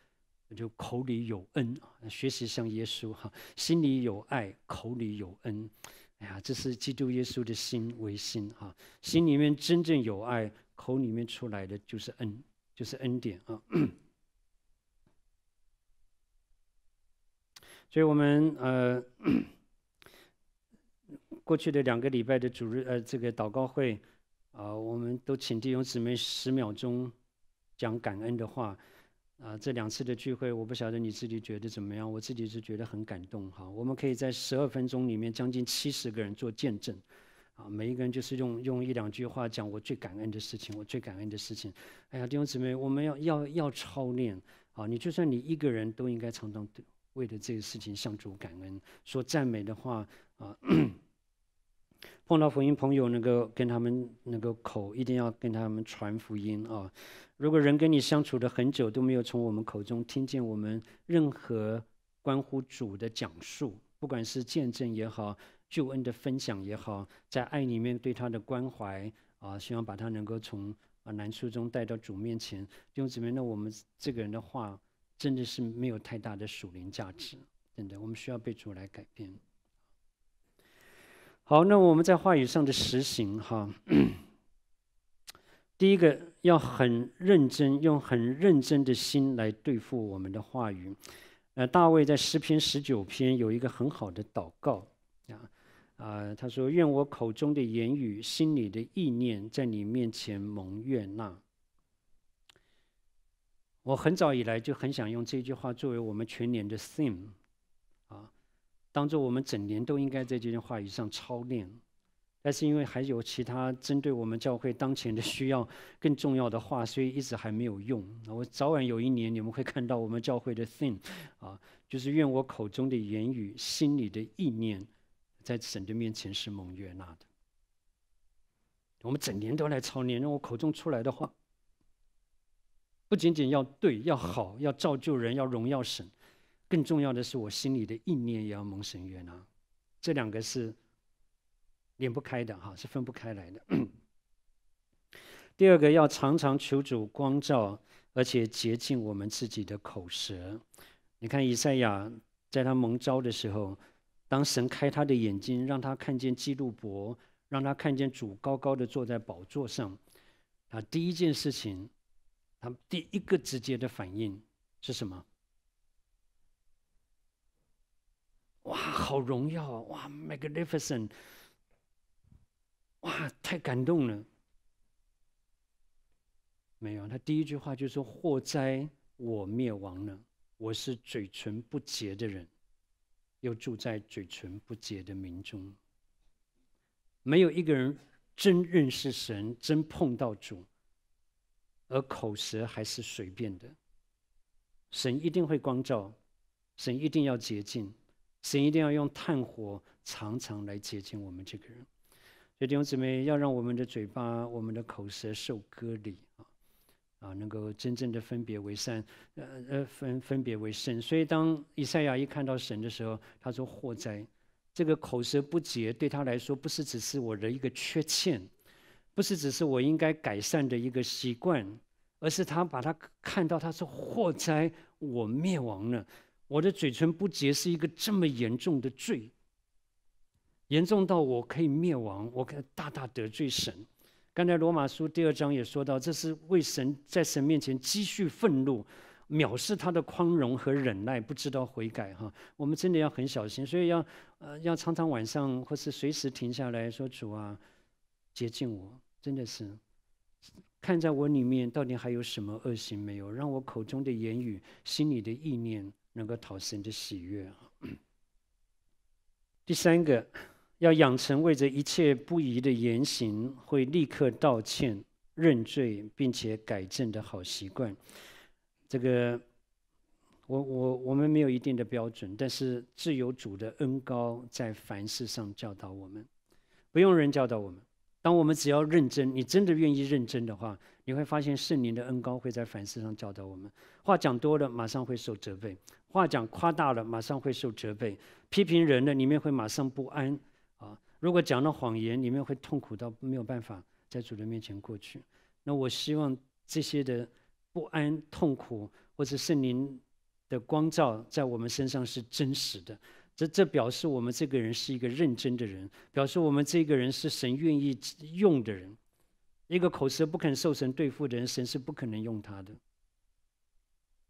就口里有恩学习像耶稣哈，心里有爱，口里有恩。哎呀，这是基督耶稣的心为心啊！心里面真正有爱，口里面出来的就是恩，就是恩典啊！所以我们呃。过去的两个礼拜的主日，呃，这个祷告会，啊，我们都请弟兄姊妹十秒钟讲感恩的话，啊，这两次的聚会，我不晓得你自己觉得怎么样？我自己是觉得很感动哈。我们可以在十二分钟里面，将近七十个人做见证，啊，每一个人就是用用一两句话讲我最感恩的事情，我最感恩的事情。哎呀，弟兄姊妹，我们要要要操练，啊，你就算你一个人都应该常常为了这个事情向主感恩，说赞美的话，啊。碰到福音朋友，能够跟他们那个口，一定要跟他们传福音啊！如果人跟你相处的很久，都没有从我们口中听见我们任何关乎主的讲述，不管是见证也好，救恩的分享也好，在爱里面对他的关怀啊，希望把他能够从啊难处中带到主面前。弟兄怎么样我们这个人的话，真的是没有太大的属灵价值，真的，我们需要被主来改变。好，那我们在话语上的实行，哈。第一个要很认真，用很认真的心来对付我们的话语。呃，大卫在诗篇十九篇有一个很好的祷告啊，啊，他说：“愿我口中的言语，心里的意念，在你面前蒙悦纳。”我很早以来就很想用这句话作为我们全年的 theme。当作我们整年都应该在这段话语上操练，但是因为还有其他针对我们教会当前的需要更重要的话，所以一直还没有用。那我早晚有一年，你们会看到我们教会的 thing，啊，就是愿我口中的言语、心里的意念，在神的面前是蒙悦纳的。我们整年都来操练，让我口中出来的话，不仅仅要对、要好、要造就人、要荣耀神。更重要的是，我心里的意念也要蒙神悦纳，这两个是连不开的哈，是分不开来的。第二个要常常求主光照，而且洁净我们自己的口舌。你看以赛亚在他蒙召的时候，当神开他的眼睛，让他看见基督伯，让他看见主高高的坐在宝座上，啊，第一件事情，他第一个直接的反应是什么？哇，好荣耀！啊！哇，Magnificent！哇，太感动了。没有，他第一句话就说：“祸灾，我灭亡了。我是嘴唇不洁的人，又住在嘴唇不洁的民中。没有一个人真认识神，真碰到主，而口舌还是随便的。神一定会光照，神一定要洁净。”神一定要用炭火常常来接近我们这个人，所以弟兄姊妹，要让我们的嘴巴、我们的口舌受割礼啊啊，能够真正的分别为善，呃呃，分分别为神。所以当以赛亚一看到神的时候，他说祸灾，这个口舌不洁对他来说，不是只是我的一个缺陷，不是只是我应该改善的一个习惯，而是他把他看到，他说祸灾，我灭亡了。我的嘴唇不洁是一个这么严重的罪，严重到我可以灭亡，我可以大大得罪神。刚才罗马书第二章也说到，这是为神在神面前积蓄愤怒，藐视他的宽容和忍耐，不知道悔改。哈，我们真的要很小心，所以要呃要常常晚上或是随时停下来说主啊，洁净我，真的是看在我里面到底还有什么恶行没有，让我口中的言语、心里的意念。能够讨神的喜悦。啊。第三个，要养成为着一切不宜的言行，会立刻道歉、认罪，并且改正的好习惯。这个，我我我们没有一定的标准，但是自由主的恩高在凡事上教导我们，不用人教导我们。当我们只要认真，你真的愿意认真的话，你会发现圣灵的恩高会在反思上教导我们。话讲多了，马上会受责备；话讲夸大了，马上会受责备。批评人了，里面会马上不安啊！如果讲了谎言，里面会痛苦到没有办法在主人面前过去。那我希望这些的不安、痛苦，或者圣灵的光照在我们身上是真实的。这这表示我们这个人是一个认真的人，表示我们这个人是神愿意用的人。一个口舌不肯受神对付的人，神是不可能用他的。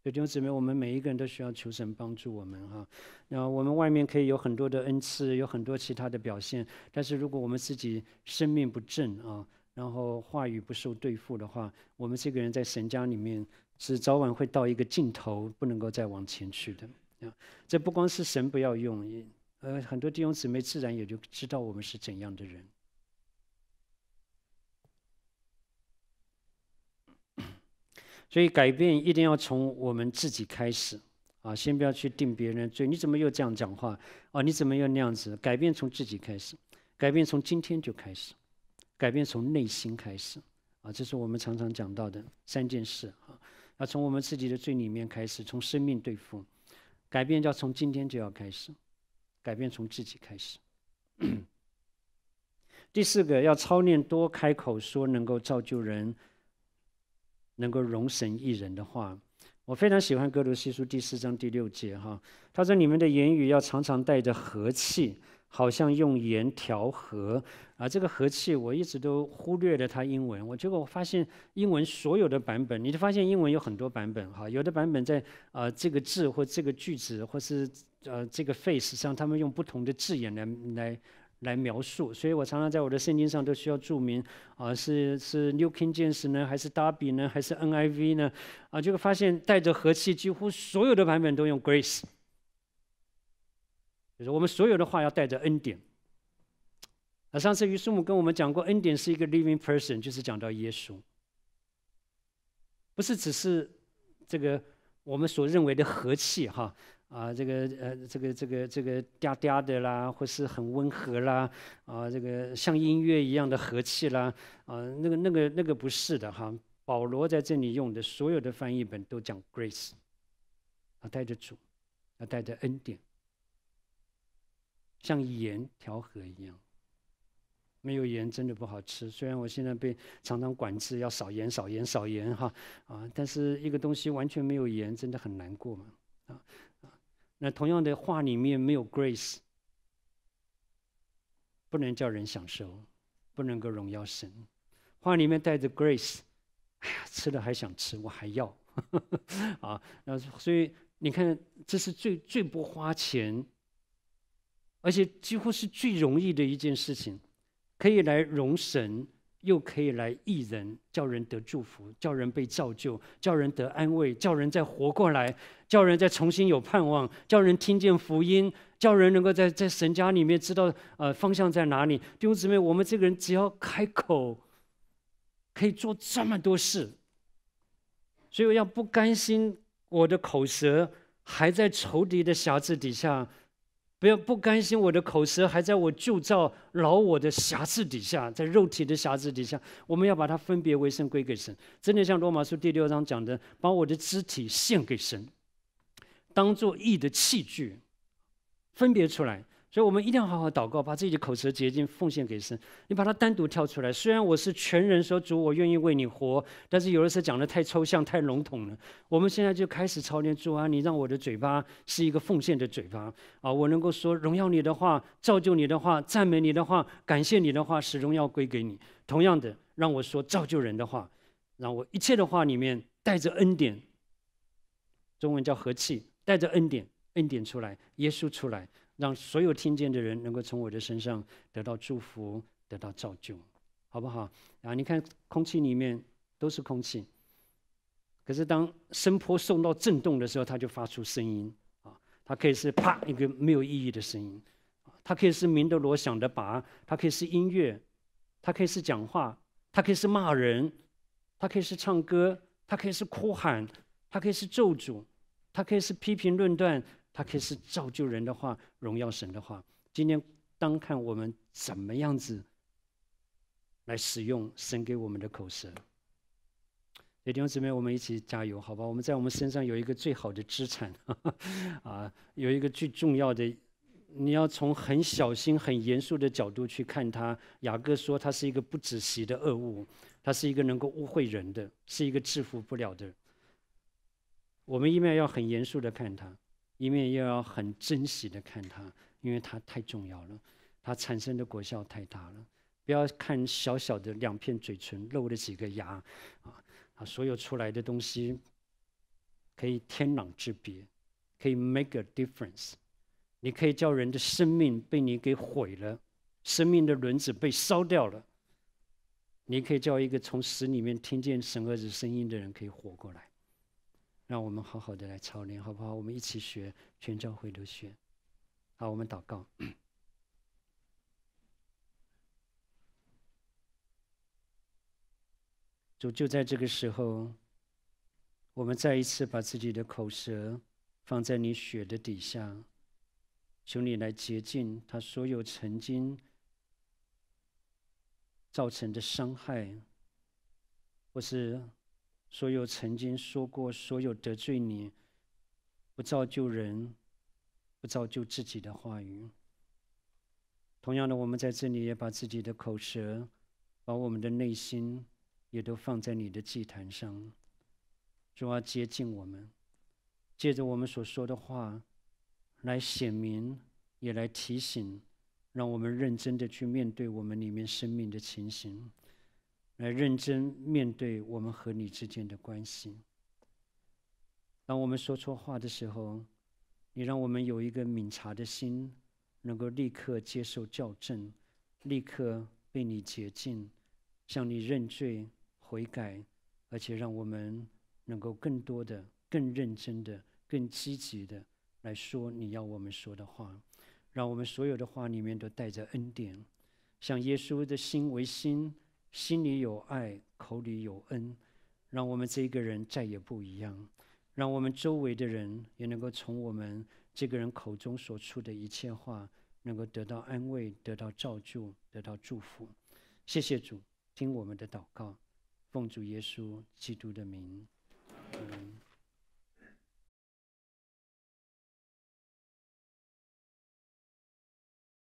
弟兄姊妹，我们每一个人都需要求神帮助我们哈。那我们外面可以有很多的恩赐，有很多其他的表现，但是如果我们自己生命不正啊，然后话语不受对付的话，我们这个人在神家里面是早晚会到一个尽头，不能够再往前去的。这不光是神不要用，呃，很多弟兄姊妹自然也就知道我们是怎样的人。所以改变一定要从我们自己开始，啊，先不要去定别人罪。你怎么又这样讲话？哦，你怎么又那样子？改变从自己开始，改变从今天就开始，改变从内心开始，啊，这是我们常常讲到的三件事啊。那从我们自己的罪里面开始，从生命对付。改变就要从今天就要开始，改变从自己开始。第四个，要操练多开口说，能够造就人，能够容神益人的话。我非常喜欢《格鲁西书》第四章第六节，哈，他说：“你们的言语要常常带着和气。”好像用盐调和啊，这个和气我一直都忽略了它英文。我结果我发现英文所有的版本，你就发现英文有很多版本哈，有的版本在啊这个字或这个句子或是呃这个 face 上，他们用不同的字眼来来来描述。所以我常常在我的圣经上都需要注明啊是是 New King James 呢，还是 Darby 呢，还是 NIV 呢？啊，结果发现带着和气，几乎所有的版本都用 grace。就是我们所有的话要带着恩典。啊，上次于师母跟我们讲过，恩典是一个 living person，就是讲到耶稣，不是只是这个我们所认为的和气哈啊，这个呃，这个这个这个嗲嗲的啦，或是很温和啦啊，这个像音乐一样的和气啦啊，那个那个那个不是的哈。保罗在这里用的所有的翻译本都讲 grace，啊，带着主，要带着恩典。像盐调和一样，没有盐真的不好吃。虽然我现在被常常管制，要少盐、少盐、少盐哈啊，但是一个东西完全没有盐，真的很难过嘛啊啊！那同样的话里面没有 grace，不能叫人享受，不能够荣耀神。话里面带着 grace，哎呀，吃了还想吃，我还要 啊。那所以你看，这是最最不花钱。而且几乎是最容易的一件事情，可以来容神，又可以来益人，叫人得祝福，叫人被造就，叫人得安慰，叫人再活过来，叫人再重新有盼望，叫人听见福音，叫人能够在在神家里面知道呃方向在哪里。弟兄姊妹，我们这个人只要开口，可以做这么多事。所以，我要不甘心我的口舌还在仇敌的辖制底下。不要不甘心我的口舌还在我旧造老我的瑕疵底下，在肉体的瑕疵底下，我们要把它分别为圣归给神。真的像罗马书第六章讲的，把我的肢体献给神，当做义的器具，分别出来。所以我们一定要好好祷告，把自己的口舌洁净奉献给神。你把它单独跳出来。虽然我是全人说主，我愿意为你活，但是有的时候讲的太抽象、太笼统了。我们现在就开始朝天祝啊，你让我的嘴巴是一个奉献的嘴巴啊！我能够说荣耀你的话、造就你的话、赞美你的话、感谢你的话，使荣耀归给你。同样的，让我说造就人的话，让我一切的话里面带着恩典。中文叫和气，带着恩典，恩典出来，耶稣出来。让所有听见的人能够从我的身上得到祝福，得到造就，好不好？啊，你看空气里面都是空气，可是当声波受到震动的时候，它就发出声音啊。它可以是啪一个没有意义的声音，它可以是鸣的锣响的拔，它可以是音乐，它可以是讲话，它可以是骂人，它可以是唱歌，它可以是哭喊，它可以是咒诅，它可以是批评论断。它可以是造就人的话，荣耀神的话。今天当看我们怎么样子来使用神给我们的口舌。弟兄姊妹，我们一起加油，好吧？我们在我们身上有一个最好的资产，啊，有一个最重要的，你要从很小心、很严肃的角度去看它。雅各说，它是一个不仔细的恶物，它是一个能够污秽人的，是一个制服不了的。我们一面要很严肃的看它。一面又要很珍惜的看它，因为它太重要了，它产生的果效太大了。不要看小小的两片嘴唇露了几个牙，啊，啊，所有出来的东西可以天壤之别，可以 make a difference。你可以叫人的生命被你给毁了，生命的轮子被烧掉了。你可以叫一个从死里面听见神儿子声音的人可以活过来。让我们好好的来操练，好不好？我们一起学全教会的学。好，我们祷告。主，就在这个时候，我们再一次把自己的口舌放在你血的底下，求你来洁净他所有曾经造成的伤害，或是。所有曾经说过、所有得罪你、不造就人、不造就自己的话语，同样的，我们在这里也把自己的口舌、把我们的内心，也都放在你的祭坛上，主啊，接近我们，借着我们所说的话，来显明，也来提醒，让我们认真的去面对我们里面生命的情形。来认真面对我们和你之间的关系。当我们说错话的时候，你让我们有一个敏察的心，能够立刻接受校正，立刻被你洁净，向你认罪悔改，而且让我们能够更多的、更认真的、更积极的来说你要我们说的话，让我们所有的话里面都带着恩典，像耶稣的心为心。心里有爱，口里有恩，让我们这一个人再也不一样，让我们周围的人也能够从我们这个人口中所出的一切话，能够得到安慰，得到照著，得到祝福。谢谢主，听我们的祷告，奉主耶稣基督的名，嗯。